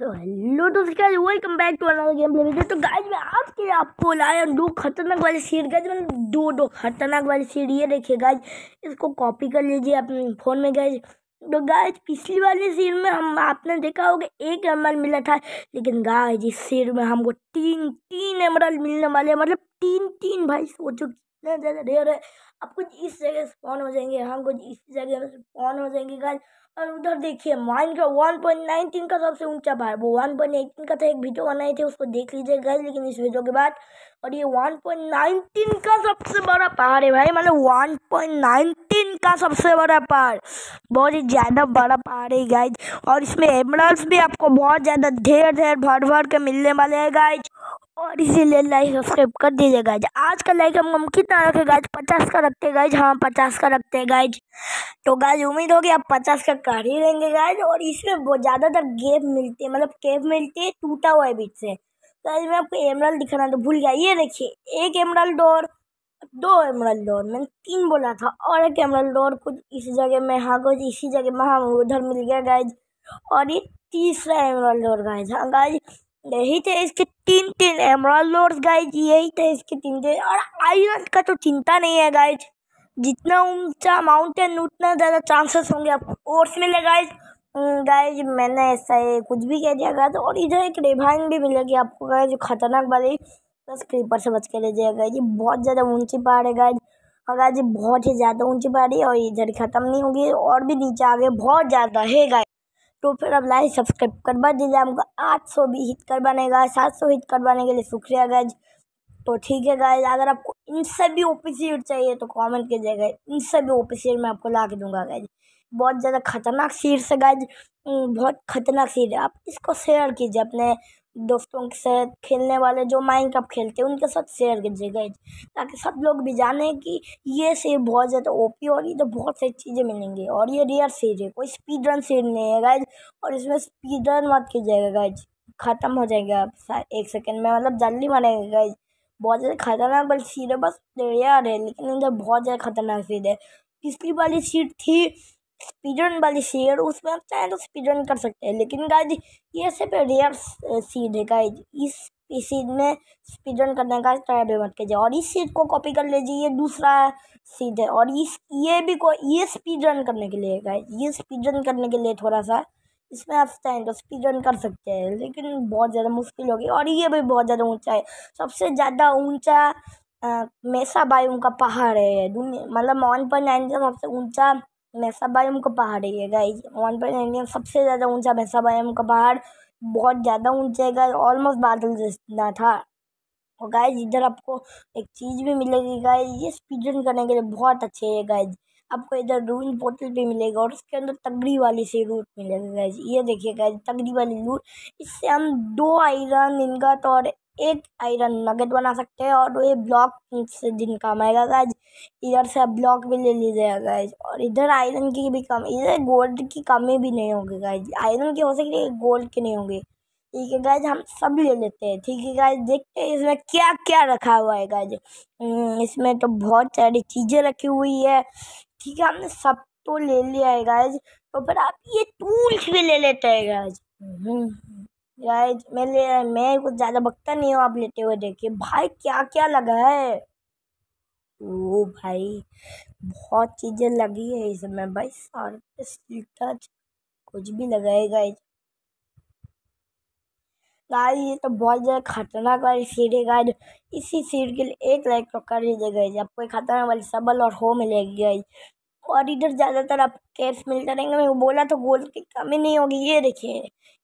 तो हेलो दोस्तों welcome back to another game play video तो गाइस मैं आपके लिए आपको लाया दो खतरनाक वाली सीट गाइस मैंने दो दो खतरनाक वाली सीट ये देखिए गाइस इसको कॉपी कर लीजिए अपने फ़ोन में गाइस तो गाइस पिछली वाली सीट में हम आपने देखा होगा एक एमरल मिला था लेकिन गाइस इस सीट में हमको तीन तीन एमरल मिलने वाले मतलब तीन तीन भाई सोचो इतने ज़्यादा ढेर है अब कुछ इस जगह स्पॉन हो जाएंगे हम कुछ इस जगह स्पॉन हो जाएंगे गाइस और उधर देखिए माइन का वन पॉइंट नाइनटीन का सबसे ऊंचा भार वो वन पॉइंट एटीन का था एक वीडियो बनाए थे उसको देख लीजिए गाइस लेकिन इस वीडियो के बाद और ये वन पॉइंट नाइनटीन का सबसे बड़ा पहाड़ है भाई मतलब वन पॉइंट नाइनटीन का सबसे बड़ा पहाड़ बहुत ही ज़्यादा बड़ा पहाड़ है गाइज और इसमें एमरल्स भी आपको बहुत ज़्यादा ढेर ढेर भर भर के मिलने वाले हैं गाइज और इसीलिए लाइक सब्सक्राइब कर दीजिए गाइज आज का लाइक हम हम कितना रखे गाइज पचास का रखते गाइज हाँ पचास का रखते हैं गाइज तो गाइज उम्मीद होगी आप पचास का कर ही लेंगे गाइज और इसमें बहुत ज़्यादातर गेप मिलती है मतलब केप मिलती है टूटा हुआ है बीच से तो आज मैं आपको एमरल दिखाना तो भूल गया ये देखिए एक एमरल डोर दो एमरल डोर मैंने तीन बोला था और एक एमरल डोर कुछ इस जगह में हाँ कुछ इसी जगह में हाँ उधर मिल गया गाइज और ये तीसरा एमरल डोर गाइज हाँ गाइज यही थे इसके तीन तीन एमराल लॉर्ड्स गाइज यही थे इसके तीन तीन और आयरन का तो चिंता नहीं है गाइज जितना ऊंचा माउंटेन उतना ज़्यादा चांसेस होंगे आपको ओट्स मिले गाइज गाइज हम्म, मैंने ऐसा ही कुछ भी कह दिया गाइज और इधर एक रेभाइन भी मिलेगी आपको गाइज जो खतरनाक वाली बस क्रीपर से बच के ले जाएगा जी बहुत ज़्यादा ऊंची पहाड़ है गाइज और गाइज बहुत ही ज़्यादा ऊंची पहाड़ी है और इधर ख़त्म नहीं होगी और भी नीचे आ गए बहुत ज़्यादा है गाइज तो फिर अब लाइक सब्सक्राइब करवा दीजिए हमको आठ सौ भी हिट करवाने का सात सौ हिट करवाने के लिए शुक्रिया गाइज तो ठीक है गाइज अगर आपको इन भी ओपी सीट चाहिए तो कमेंट कीजिएगा इन भी ओपी सीट मैं आपको ला के दूंगा गाइज बहुत ज़्यादा खतरनाक सीट से गाइज बहुत खतरनाक सीट है आप इसको शेयर कीजिए अपने दोस्तों के साथ खेलने वाले जो माइनक्राफ्ट खेलते हैं उनके साथ शेयर कीजिएगा ताकि सब लोग भी जाने कि ये सीरीज बहुत ज़्यादा ओपी और तो बहुत सारी चीज़ें मिलेंगी और ये रेयर सीरीज है कोई स्पीड रन सीरीज नहीं है गाइज और इसमें स्पीड रन मत कीजिएगा गाइज ख़त्म हो जाएगा एक सेकेंड में मतलब जल्दी मरेंगे गाइज बहुत ज़्यादा खतरनाक वाली सीट है बस रेयर है लेकिन इधर बहुत ज़्यादा खतरनाक सीट है पिछली वाली सीट थी स्पीड रन वाली शेयर उसमें आप चाहें तो स्पीड रन कर सकते हैं लेकिन जी ये सिर्फ रेयर सीड है गाय इस सीड में स्पीड रन करने का ट्राई भी मत कीजिए और इस सीड को कॉपी कर लीजिए ये दूसरा सीड है और इस ये भी को ये स्पीड रन करने के लिए गाय ये स्पीड रन करने के लिए थोड़ा सा इसमें आप चाहें तो स्पीड रन कर सकते हैं लेकिन बहुत ज़्यादा मुश्किल होगी और ये भी बहुत ज़्यादा ऊँचा है सबसे ज़्यादा ऊँचा मेसा बायू का पहाड़ है दुनिया मतलब मॉन पॉइंट नाइन सबसे ऊंचा भैंसाबायम का पहाड़ है ये गाइस वन पॉइंट नाइन सबसे ज़्यादा ऊंचा भैंसाबायम का पहाड़ बहुत ज़्यादा ऊंचा है गाइस ऑलमोस्ट बादल जितना था और गाइस इधर आपको एक चीज़ भी मिलेगी गाइस ये स्पीड रन करने के लिए बहुत अच्छे है गाइस आपको इधर रूइन बोतल भी मिलेगा और उसके अंदर तगड़ी वाली से रूट मिलेगा गैज ये देखिए गैज तगड़ी वाली लूट इससे हम दो आयरन इनगट और एक आयरन नगेट बना सकते हैं और ये ब्लॉक से दिन काम आएगा गाइज इधर से आप ब्लॉक भी ले लीजिएगा गाइज और इधर आयरन की भी कम इधर गोल्ड की कमी भी नहीं होगी गाइज आयरन की हो सकती है गोल्ड की नहीं होगी ठीक है गाइज हम सब ले लेते हैं ठीक है गाइज देखते हैं इसमें क्या क्या रखा हुआ है गाइज हम्म, इसमें तो बहुत सारी चीज़ें रखी हुई है ठीक है हमने सब तो ले लिया है गाइज तो फिर आप ये टूल्स भी ले लेते हैं गाइज गाइज मैं ले मैं कुछ ज़्यादा बकता नहीं हूँ आप लेते हुए देखिए भाई क्या क्या लगा है ओ भाई बहुत चीज़ें लगी है इसमें भाई सारे टच कुछ भी लगाएगा गाइज गाइज ये तो बहुत ज़्यादा खतरनाक वाली सीट है गाइज इसी सीट के लिए एक लाइक तो कर गाइज आपको खतरनाक वाली सबल और हो मिलेगी गाइज और इधर ज़्यादातर आप कैश मिलते रहेंगे मैं बोला तो गोल्ड की कमी नहीं होगी ये देखिए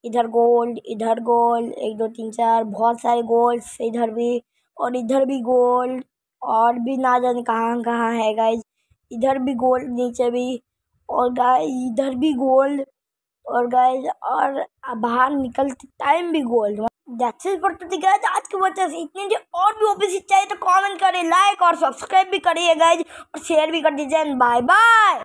इधर गोल्ड इधर गोल्ड एक दो तीन चार बहुत सारे गोल्ड इधर भी और इधर भी गोल्ड और भी ना जाने कहाँ कहाँ है गाइज इधर भी गोल्ड नीचे भी और गाय इधर भी गोल्ड और गाय और बाहर निकलते टाइम भी गोल्ड दैट्स आज के बच्चे से इतने जो और भी ऑफिस चाहिए तो कमेंट करें लाइक और सब्सक्राइब भी करिए गाइज और शेयर भी कर दीजिए बाय बाय